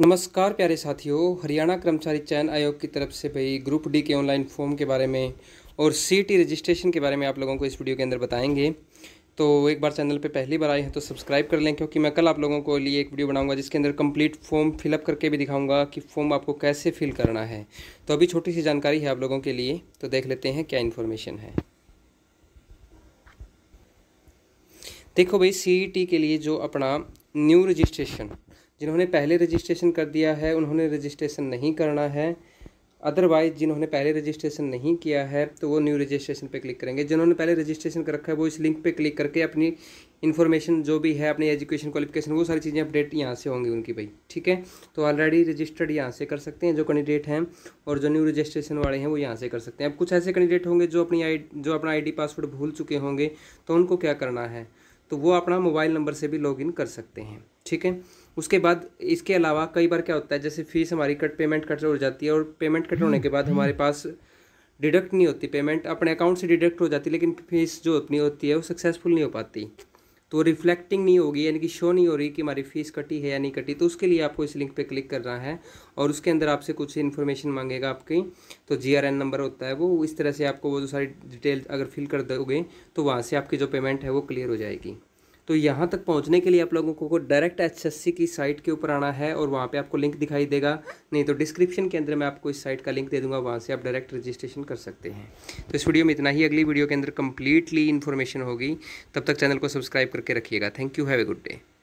नमस्कार प्यारे साथियों हरियाणा कर्मचारी चयन आयोग की तरफ से भाई ग्रुप डी के ऑनलाइन फॉर्म के बारे में और सीटी रजिस्ट्रेशन के बारे में आप लोगों को इस वीडियो के अंदर बताएंगे तो एक बार चैनल पे पहली बार आए हैं तो सब्सक्राइब कर लें क्योंकि मैं कल आप लोगों को लिए एक वीडियो बनाऊंगा जिसके अंदर कंप्लीट फॉर्म फिलअप करके भी दिखाऊंगा कि फॉर्म आपको कैसे फिल करना है तो अभी छोटी सी जानकारी है आप लोगों के लिए तो देख लेते हैं क्या इन्फॉर्मेशन है देखो भाई सी के लिए जो अपना न्यू रजिस्ट्रेशन जिन्होंने पहले रजिस्ट्रेशन कर दिया है उन्होंने रजिस्ट्रेशन नहीं करना है अदरवाइज जिन्होंने पहले रजिस्ट्रेशन नहीं किया है तो वो न्यू रजिस्ट्रेशन पे क्लिक करेंगे जिन्होंने पहले रजिस्ट्रेशन कर रखा है वो इस लिंक पे क्लिक करके अपनी इन्फॉर्मेशन जो भी है अपनी एजुकेशन क्वालिफिकेशन वो सारी चीज़ें अपडेट यहाँ से होंगी उनकी भाई ठीक है तो ऑलरेडी रजिस्टर्ड यहाँ से कर सकते हैं जो कैंडिडेट हैं और जो न्यू रजिस्ट्रेशन वाले हैं वो यहाँ से कर सकते हैं अब कुछ ऐसे कैंडिडेट होंगे जो अपनी आई जो अपना आई पासवर्ड भूल चुके होंगे तो उनको क्या करना है तो वो अपना मोबाइल नंबर से भी लॉगिन कर सकते हैं ठीक है उसके बाद इसके अलावा कई बार क्या होता है जैसे फीस हमारी कट पेमेंट कट हो जाती है और पेमेंट कट होने के बाद हमारे पास डिडक्ट नहीं होती पेमेंट अपने अकाउंट से डिडक्ट हो जाती है लेकिन फीस जो अपनी होती है वो सक्सेसफुल नहीं हो पाती तो रिफ्लेक्टिंग नहीं होगी यानी कि शो नहीं हो रही कि हमारी फ़ीस कटी है या नहीं कटी तो उसके लिए आपको इस लिंक पे क्लिक करना है और उसके अंदर आपसे कुछ इन्फॉर्मेशन मांगेगा आपकी तो जीआरएन नंबर होता है वो इस तरह से आपको वो जो सारी डिटेल अगर फिल कर दोगे तो वहाँ से आपकी जो पेमेंट है वो क्लियर हो जाएगी तो यहाँ तक पहुँचने के लिए आप लोगों को डायरेक्ट एच की साइट के ऊपर आना है और वहाँ पर आपको लिंक दिखाई देगा नहीं तो डिस्क्रिप्शन के अंदर मैं आपको इस साइट का लिंक दे दूँगा वहाँ से आप डायरेक्ट रजिस्ट्रेशन कर सकते हैं तो इस वीडियो में इतना ही अगली वीडियो के अंदर कम्प्लीटली इन्फॉर्मेशन होगी तब तक चैनल को सब्सक्राइब करके रखिएगा thank you have a good day